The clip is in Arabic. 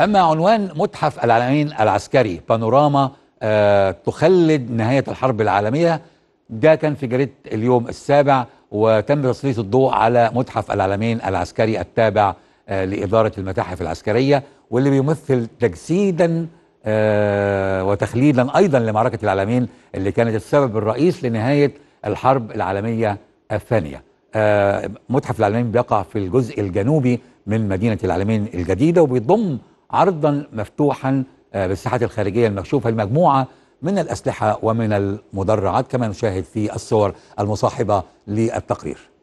أما عنوان متحف العلمين العسكري بانوراما آه تخلد نهاية الحرب العالمية ده كان في جريدة اليوم السابع وتم تسليط الضوء على متحف العلمين العسكري التابع آه لإدارة المتاحف العسكرية واللي بيمثل تجسيدا آه وتخليدا أيضا لمعركة العالمين اللي كانت السبب الرئيس لنهاية الحرب العالمية الثانية آه، متحف العلمين بيقع في الجزء الجنوبي من مدينة العلمين الجديدة وبيضم عرضا مفتوحا آه، بالساحات الخارجية المكشوفة لمجموعة من الأسلحة ومن المدرعات كما نشاهد في الصور المصاحبة للتقرير